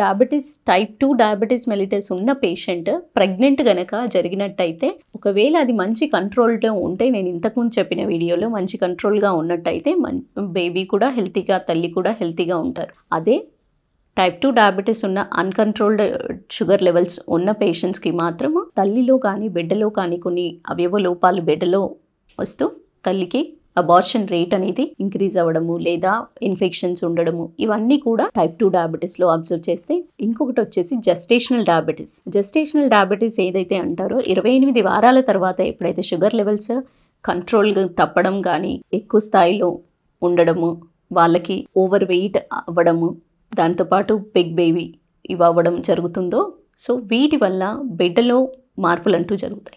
diabetes type two diabetes mellitus ఉన్న patient pregnant కనుక జరిగినట్టయితే ఒకవేళ అది మంచి కంట్రోల్తో ఉంటే నేను ఇంతకుముందు చెప్పిన వీడియోలో మంచి కంట్రోల్గా ఉన్నట్టయితే బేబీ కూడా హెల్తీగా తల్లి కూడా హెల్తీగా ఉంటారు అదే టైప్ టూ డయాబెటీస్ ఉన్న అన్కంట్రోల్డ్ షుగర్ లెవెల్స్ ఉన్న పేషెంట్స్కి మాత్రము తల్లిలో కానీ బిడ్డలో కానీ కొన్ని అవయవ లోపాలు బిడ్డలో వస్తూ తల్లికి అబార్షన్ రేట్ అనేది ఇంక్రీజ్ అవ్వడము లేదా ఇన్ఫెక్షన్స్ ఉండడము ఇవన్నీ కూడా టైప్ టూ డయాబెటీస్లో అబ్జర్వ్ చేస్తే ఇంకొకటి వచ్చేసి జస్టేషనల్ డయాబెటీస్ జస్టేషనల్ డయాబెటీస్ ఏదైతే అంటారో ఇరవై ఎనిమిది వారాల తర్వాత ఎప్పుడైతే షుగర్ లెవెల్స్ కంట్రోల్ తప్పడం కానీ ఎక్కువ స్థాయిలో ఉండడము వాళ్ళకి ఓవర్ వెయిట్ అవ్వడము దాంతోపాటు బిగ్ బేబీ ఇవ్వడం జరుగుతుందో సో వీటి వల్ల బిడ్డలో మార్పులంటూ జరుగుతాయి